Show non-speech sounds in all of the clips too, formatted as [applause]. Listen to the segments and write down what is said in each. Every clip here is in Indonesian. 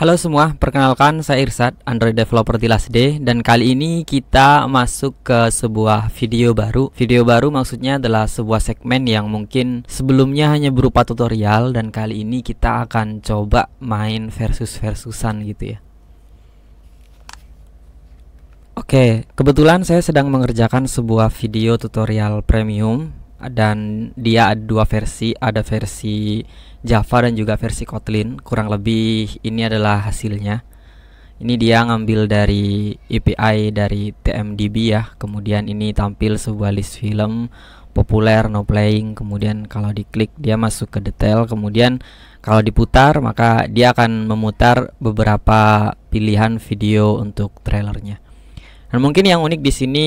Halo semua, perkenalkan saya Irsad, Android Developer di Last Day Dan kali ini kita masuk ke sebuah video baru Video baru maksudnya adalah sebuah segmen yang mungkin sebelumnya hanya berupa tutorial Dan kali ini kita akan coba main versus-versusan gitu ya Oke, kebetulan saya sedang mengerjakan sebuah video tutorial premium dan dia ada dua versi, ada versi Java dan juga versi Kotlin. Kurang lebih ini adalah hasilnya. Ini dia ngambil dari API dari TMDB ya. Kemudian ini tampil sebuah list film populer no playing. Kemudian kalau diklik dia masuk ke detail. Kemudian kalau diputar maka dia akan memutar beberapa pilihan video untuk trailernya. Dan mungkin yang unik di sini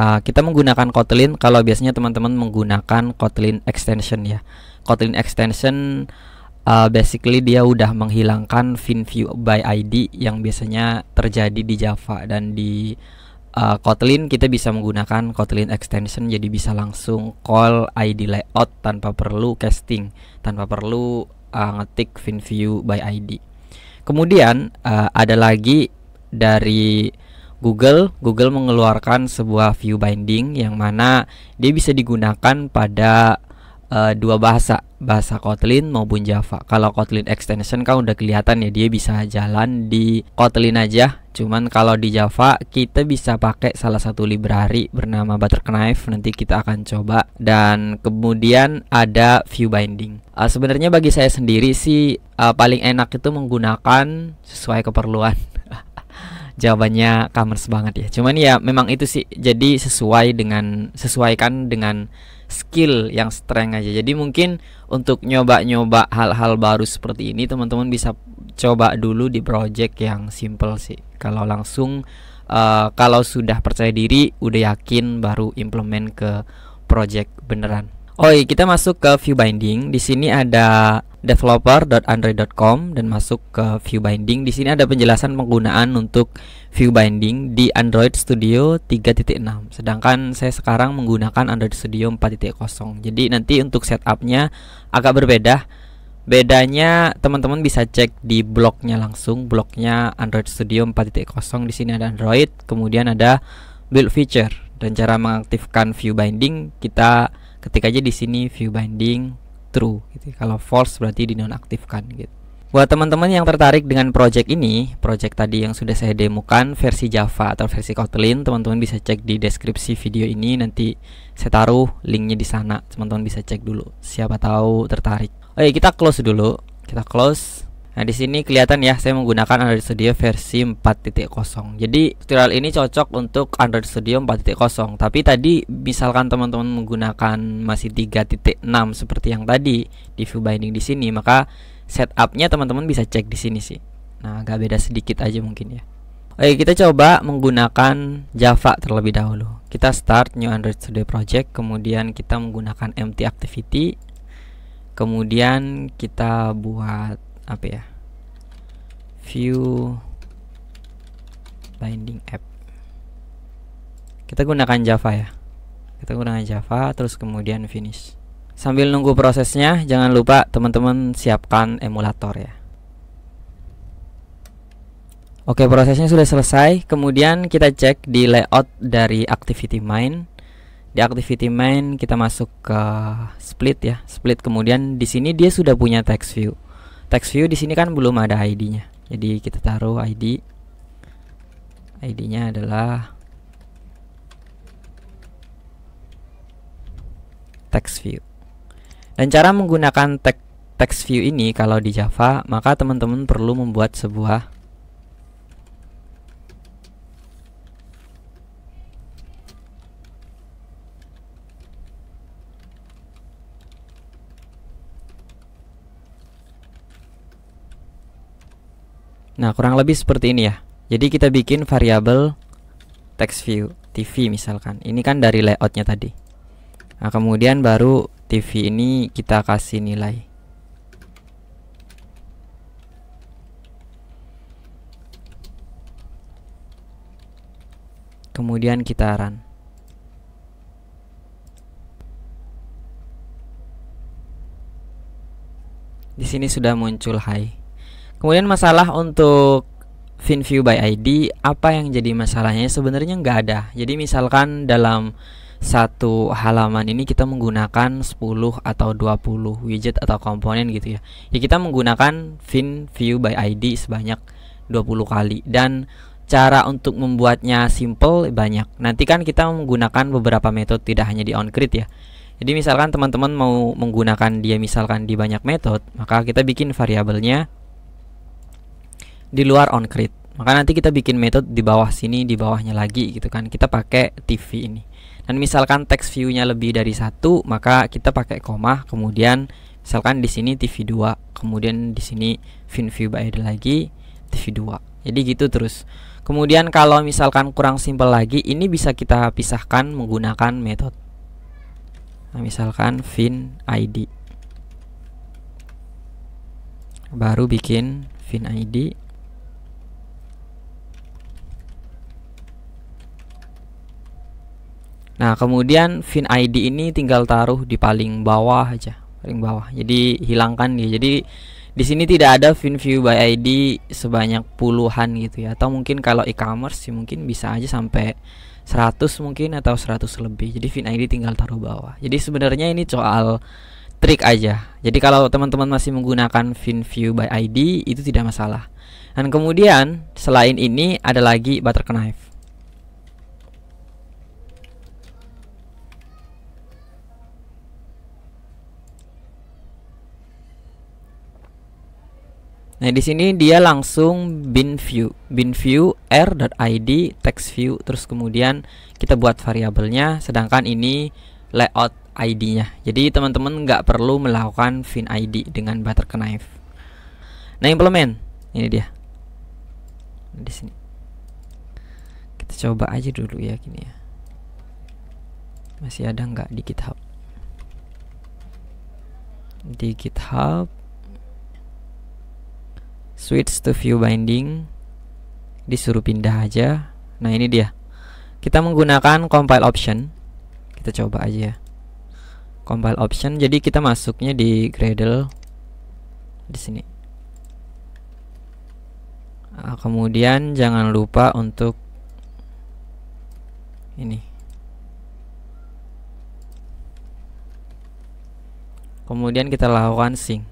uh, kita menggunakan Kotlin kalau biasanya teman-teman menggunakan Kotlin extension ya. Kotlin extension uh, basically dia udah menghilangkan view by ID yang biasanya terjadi di Java dan di uh, Kotlin kita bisa menggunakan Kotlin extension jadi bisa langsung call ID layout tanpa perlu casting, tanpa perlu uh, ngetik view by ID. Kemudian uh, ada lagi dari Google Google mengeluarkan sebuah view binding yang mana dia bisa digunakan pada uh, dua bahasa bahasa Kotlin maupun Java. Kalau Kotlin extension kan udah kelihatan ya dia bisa jalan di Kotlin aja. Cuman kalau di Java kita bisa pakai salah satu library bernama Butterknife. Nanti kita akan coba dan kemudian ada view binding. Uh, Sebenarnya bagi saya sendiri sih uh, paling enak itu menggunakan sesuai keperluan. [laughs] jawabannya commerce banget ya cuman ya memang itu sih jadi sesuai dengan sesuaikan dengan skill yang strength aja jadi mungkin untuk nyoba-nyoba hal-hal baru seperti ini teman-teman bisa coba dulu di project yang simple sih kalau langsung uh, kalau sudah percaya diri udah yakin baru implement ke project beneran Oi, kita masuk ke view binding. Di sini ada developer.android.com dan masuk ke view binding. Di sini ada penjelasan penggunaan untuk view binding di Android Studio 3.6. Sedangkan saya sekarang menggunakan Android Studio 4.0. Jadi nanti untuk setupnya agak berbeda. Bedanya teman-teman bisa cek di blognya langsung, blognya Android Studio 4.0. Di sini ada Android, kemudian ada build feature dan cara mengaktifkan view binding kita ketik aja di sini view binding true gitu. Kalau false berarti dinonaktifkan gitu. Buat teman-teman yang tertarik dengan project ini, project tadi yang sudah saya demokan versi Java atau versi Kotlin, teman-teman bisa cek di deskripsi video ini nanti saya taruh linknya di sana. Teman-teman bisa cek dulu siapa tahu tertarik. Oke, kita close dulu. Kita close Nah, di sini kelihatan ya saya menggunakan Android Studio versi 4.0. Jadi, tutorial ini cocok untuk Android Studio 4.0. Tapi tadi misalkan teman-teman menggunakan masih 3.6 seperti yang tadi di view binding di sini, maka setupnya teman-teman bisa cek di sini sih. Nah, agak beda sedikit aja mungkin ya. Oke, kita coba menggunakan Java terlebih dahulu. Kita start new Android Studio project, kemudian kita menggunakan empty activity. Kemudian kita buat apa ya? view binding app kita gunakan java ya kita gunakan java terus kemudian finish sambil nunggu prosesnya jangan lupa teman-teman siapkan emulator ya Oke prosesnya sudah selesai kemudian kita cek di layout dari activity main di activity main kita masuk ke split ya split kemudian di sini dia sudah punya text view text view di sini kan belum ada ID-nya jadi kita taruh ID ID-nya adalah text view dan cara menggunakan te text view ini kalau di Java maka teman-teman perlu membuat sebuah Nah, kurang lebih seperti ini ya. Jadi kita bikin variabel text view TV misalkan. Ini kan dari layoutnya tadi. Nah, kemudian baru TV ini kita kasih nilai. Kemudian kita run. Di sini sudah muncul high. Kemudian masalah untuk view by ID, apa yang jadi masalahnya? Sebenarnya nggak ada. Jadi misalkan dalam satu halaman ini kita menggunakan 10 atau 20 widget atau komponen gitu ya. Ya kita menggunakan fin view by ID sebanyak 20 kali dan cara untuk membuatnya simple banyak. Nanti kan kita menggunakan beberapa metode tidak hanya di oncreate ya. Jadi misalkan teman-teman mau menggunakan dia misalkan di banyak metode, maka kita bikin variabelnya di luar on grid maka nanti kita bikin metode di bawah sini di bawahnya lagi gitu kan kita pakai TV ini dan misalkan text view-nya lebih dari satu maka kita pakai koma kemudian misalkan di sini TV 2 kemudian di sini fin view by Idle lagi TV 2 jadi gitu terus kemudian kalau misalkan kurang simpel lagi ini bisa kita pisahkan menggunakan metode nah, misalkan fin ID baru bikin fin ID Nah, kemudian fin ID ini tinggal taruh di paling bawah aja, paling bawah. Jadi hilangkan dia. Jadi di sini tidak ada fin view by ID sebanyak puluhan gitu ya. Atau mungkin kalau e-commerce sih mungkin bisa aja sampai 100 mungkin atau 100 lebih. Jadi fin ID tinggal taruh bawah. Jadi sebenarnya ini soal trik aja. Jadi kalau teman-teman masih menggunakan fin view by ID itu tidak masalah. Dan kemudian selain ini ada lagi butter knife. Nah, di sini dia langsung bin view, bin view r.id text view terus kemudian kita buat variabelnya sedangkan ini layout ID-nya. Jadi teman-teman nggak perlu melakukan fin ID dengan butter knife. Nah, implement. Ini dia. Nah, di sini. Kita coba aja dulu ya gini ya. Masih ada nggak di GitHub? Di GitHub switch to view binding disuruh pindah aja nah ini dia kita menggunakan compile option kita coba aja compile option jadi kita masuknya di Gradle di sini nah, kemudian jangan lupa untuk ini kemudian kita lakukan sync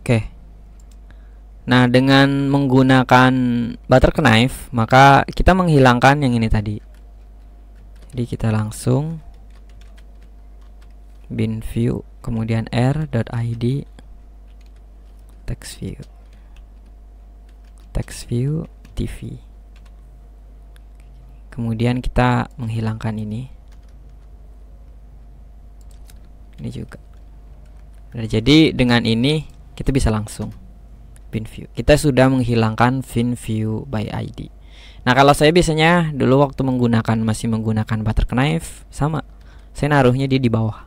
Oke. Nah, dengan menggunakan butter knife, maka kita menghilangkan yang ini tadi. Jadi kita langsung bin view kemudian r.id text view text view tv kemudian kita menghilangkan ini ini juga nah, jadi dengan ini kita bisa langsung pin view kita sudah menghilangkan pin view by ID nah kalau saya biasanya dulu waktu menggunakan masih menggunakan butter knife sama saya naruhnya dia di bawah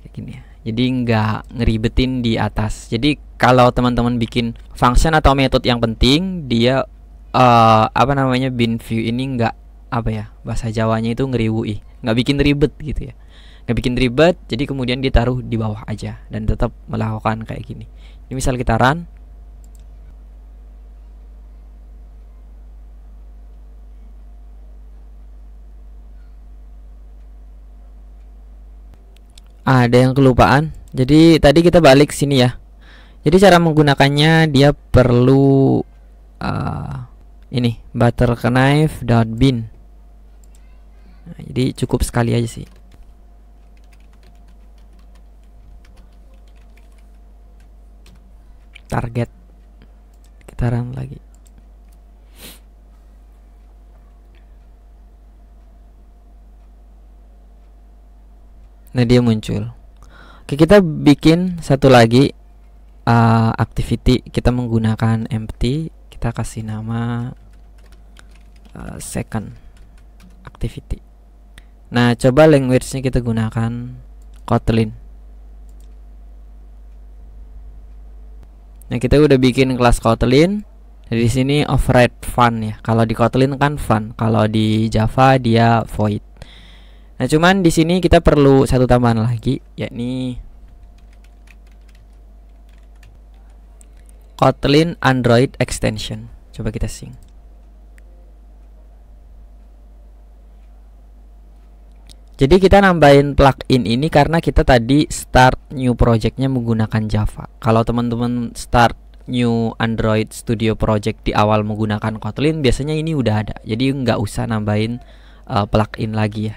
kayak gini ya jadi nggak ngeribetin di atas jadi kalau teman-teman bikin function atau metode yang penting dia uh, apa namanya bin view ini nggak apa ya bahasa Jawanya itu ngeriwui nggak bikin ribet gitu ya nggak bikin ribet jadi kemudian ditaruh di bawah aja dan tetap melakukan kayak gini ini misal kita run ada yang kelupaan jadi tadi kita balik sini ya jadi cara menggunakannya dia perlu uh, ini butter knife dot bin nah, jadi cukup sekali aja sih target kita run lagi nah dia muncul oke kita bikin satu lagi uh, activity kita menggunakan empty kita kasih nama uh, second activity nah coba language-nya kita gunakan Kotlin Nah, kita udah bikin kelas Kotlin. Di sini override fun ya. Kalau di Kotlin kan fun, kalau di Java dia void. Nah, cuman di sini kita perlu satu tambahan lagi, yakni Kotlin Android extension. Coba kita sing Jadi kita nambahin plugin ini karena kita tadi start new projectnya menggunakan Java. Kalau teman-teman start new Android Studio project di awal menggunakan Kotlin, biasanya ini udah ada. Jadi nggak usah nambahin uh, plugin lagi ya.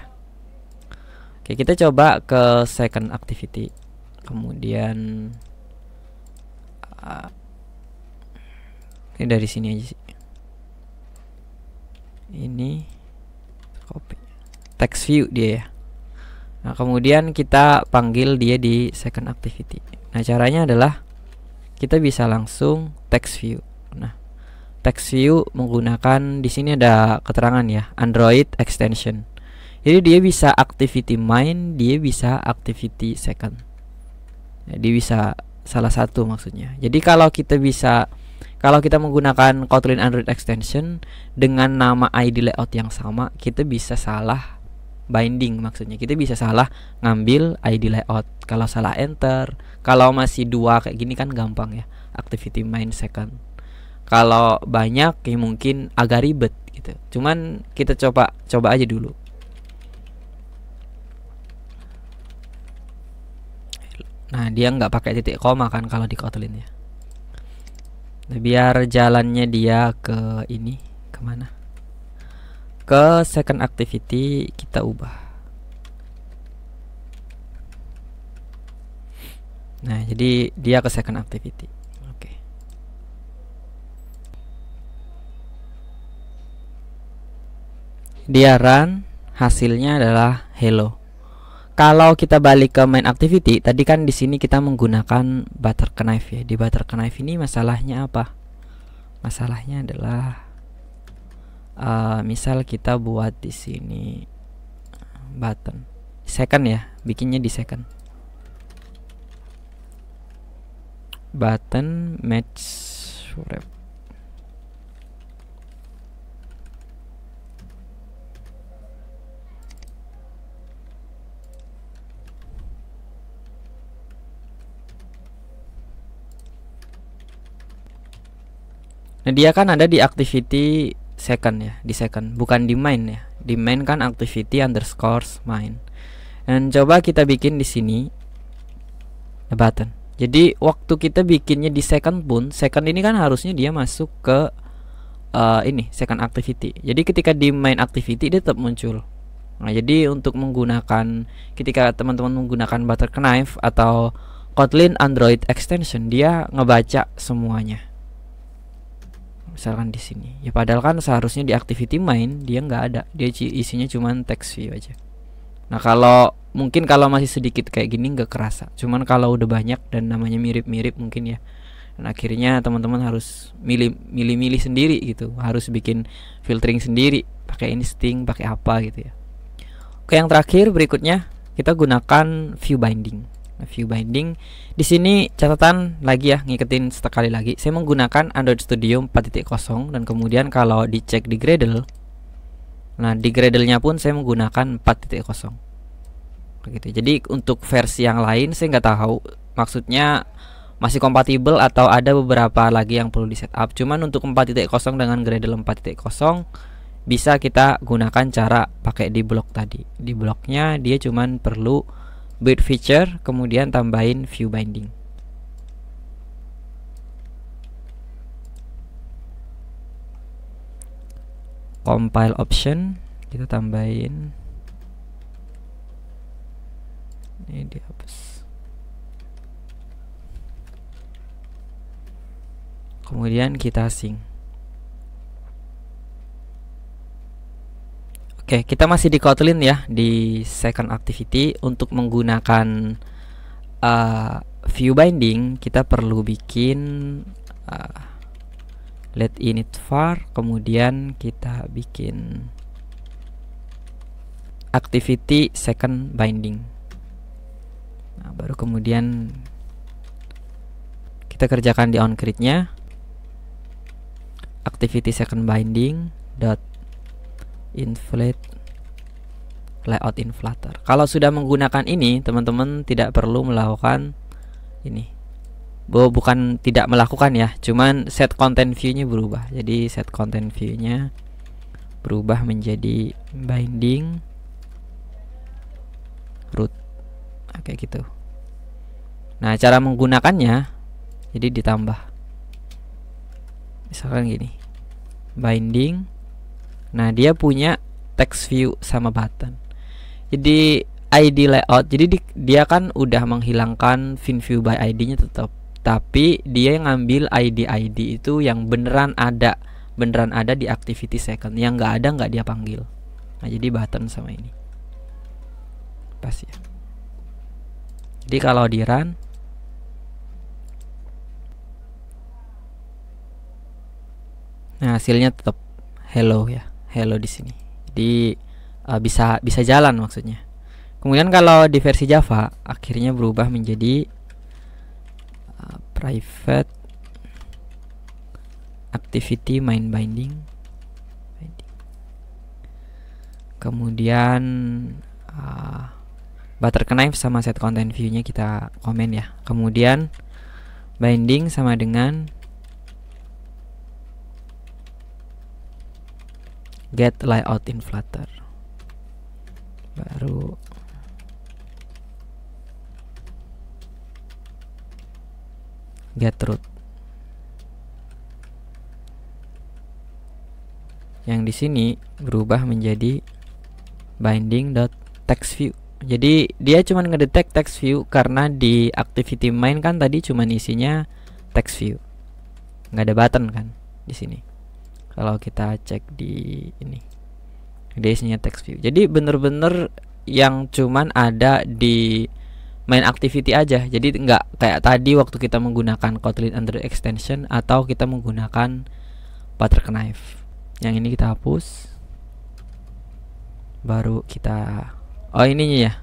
Oke, kita coba ke second activity. Kemudian uh, ini dari sini aja sih. Ini copy text view dia ya nah kemudian kita panggil dia di second activity nah caranya adalah kita bisa langsung text view nah text view menggunakan di sini ada keterangan ya Android extension jadi dia bisa activity main dia bisa activity second jadi bisa salah satu maksudnya jadi kalau kita bisa kalau kita menggunakan Kotlin Android extension dengan nama ID layout yang sama, kita bisa salah binding maksudnya kita bisa salah ngambil ID layout kalau salah enter kalau masih dua kayak gini kan gampang ya activity main second kalau banyak ya mungkin agak ribet gitu cuman kita coba coba aja dulu nah dia nggak pakai titik koma kan kalau di Kotlin ya nah, biar jalannya dia ke ini kemana ke second activity kita ubah nah jadi dia ke second activity oke dia run hasilnya adalah hello kalau kita balik ke main activity tadi kan di sini kita menggunakan butter knife ya di butter knife ini masalahnya apa masalahnya adalah uh, misal kita buat di sini button second ya bikinnya di second button match wrap Nah, dia kan ada di activity second ya di second bukan di main ya di main kan activity underscore main dan coba kita bikin di sini the button jadi waktu kita bikinnya di second pun second ini kan harusnya dia masuk ke uh, ini second activity jadi ketika di main activity dia tetap muncul nah jadi untuk menggunakan ketika teman-teman menggunakan butter knife atau Kotlin Android extension dia ngebaca semuanya misalkan di sini ya padahal kan seharusnya di activity main dia nggak ada dia isinya cuman text view aja nah kalau mungkin kalau masih sedikit kayak gini nggak kerasa cuman kalau udah banyak dan namanya mirip-mirip mungkin ya dan akhirnya teman-teman harus milih milih-milih sendiri gitu harus bikin filtering sendiri pakai insting pakai apa gitu ya oke yang terakhir berikutnya kita gunakan view binding view binding. Di sini catatan lagi ya, ngiketin sekali lagi. Saya menggunakan Android Studio 4.0 dan kemudian kalau dicek di Gradle Nah, di Gradle-nya pun saya menggunakan 4.0. Begitu. Jadi untuk versi yang lain saya nggak tahu maksudnya masih kompatibel atau ada beberapa lagi yang perlu di setup. Cuman untuk 4.0 dengan Gradle 4.0 bisa kita gunakan cara pakai di blok tadi. Di bloknya dia cuman perlu build feature kemudian tambahin view binding compile option kita tambahin ini dihapus kemudian kita sync Oke, kita masih di Kotlin ya di second activity untuk menggunakan uh, view binding kita perlu bikin uh, let init var kemudian kita bikin activity second binding. Nah, baru kemudian kita kerjakan di oncreate nya activity second binding dot inflate layout inflator Kalau sudah menggunakan ini, teman-teman tidak perlu melakukan ini. Bo, bukan tidak melakukan ya, cuman set content view-nya berubah. Jadi set content view-nya berubah menjadi binding root. Oke nah, gitu. Nah, cara menggunakannya jadi ditambah. Misalkan gini. Binding Nah, dia punya text view sama button. Jadi ID layout. Jadi di, dia kan udah menghilangkan fin view by ID-nya tetap, tapi dia yang ngambil ID ID itu yang beneran ada, beneran ada di activity second. Yang nggak ada nggak dia panggil. Nah, jadi button sama ini. Pas ya. Jadi kalau di run Nah, hasilnya tetap hello ya hello di sini. Jadi uh, bisa bisa jalan maksudnya. Kemudian kalau di versi Java akhirnya berubah menjadi uh, private activity main binding. Kemudian uh, knife sama set content view-nya kita komen ya. Kemudian binding sama dengan get layout in Flutter baru get root yang di sini berubah menjadi binding dot text view Jadi dia cuma ngedetect text view karena di activity main kan tadi cuma isinya text view. nggak ada button kan di sini kalau kita cek di ini dia isinya text view jadi bener-bener yang cuman ada di main activity aja jadi nggak kayak tadi waktu kita menggunakan Kotlin under extension atau kita menggunakan butter knife yang ini kita hapus baru kita oh ini ya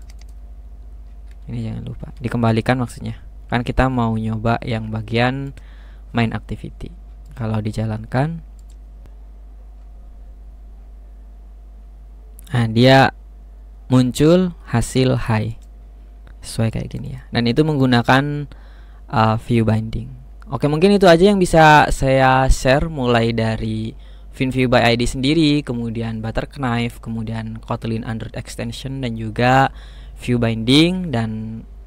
ini jangan lupa dikembalikan maksudnya kan kita mau nyoba yang bagian main activity kalau dijalankan Nah, dia muncul hasil high sesuai kayak gini ya. Dan itu menggunakan uh, view binding. Oke, mungkin itu aja yang bisa saya share mulai dari FinView by ID sendiri, kemudian butter knife, kemudian Kotlin Android extension dan juga view binding dan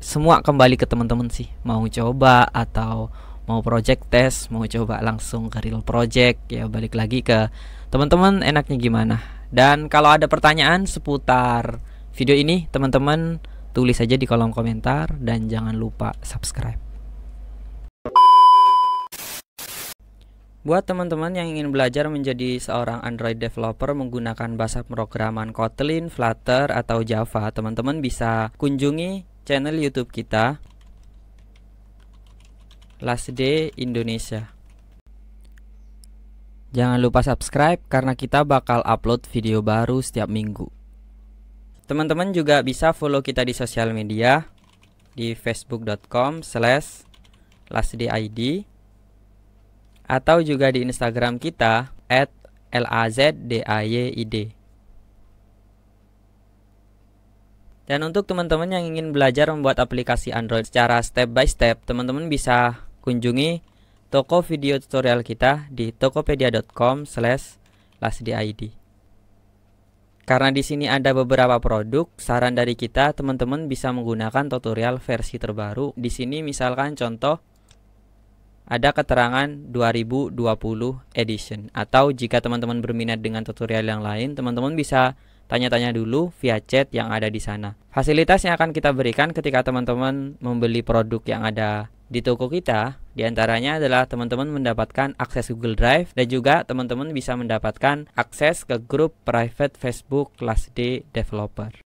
semua kembali ke teman-teman sih. Mau coba atau mau project test, mau coba langsung ke real project ya balik lagi ke teman-teman enaknya gimana. Dan kalau ada pertanyaan seputar video ini, teman-teman tulis aja di kolom komentar dan jangan lupa subscribe. Buat teman-teman yang ingin belajar menjadi seorang Android developer menggunakan bahasa pemrograman Kotlin, Flutter, atau Java, teman-teman bisa kunjungi channel YouTube kita, Last Day Indonesia. Jangan lupa subscribe karena kita bakal upload video baru setiap minggu. Teman-teman juga bisa follow kita di sosial media di facebook.com slash lasdid atau juga di Instagram kita at Dan untuk teman-teman yang ingin belajar membuat aplikasi Android secara step by step, teman-teman bisa kunjungi toko video tutorial kita di tokopedia.com slash lasdiid. Karena di sini ada beberapa produk, saran dari kita teman-teman bisa menggunakan tutorial versi terbaru. Di sini misalkan contoh ada keterangan 2020 edition atau jika teman-teman berminat dengan tutorial yang lain, teman-teman bisa tanya-tanya dulu via chat yang ada di sana. Fasilitas yang akan kita berikan ketika teman-teman membeli produk yang ada di toko kita di antaranya adalah teman-teman mendapatkan akses Google Drive dan juga teman-teman bisa mendapatkan akses ke grup private Facebook kelas D developer.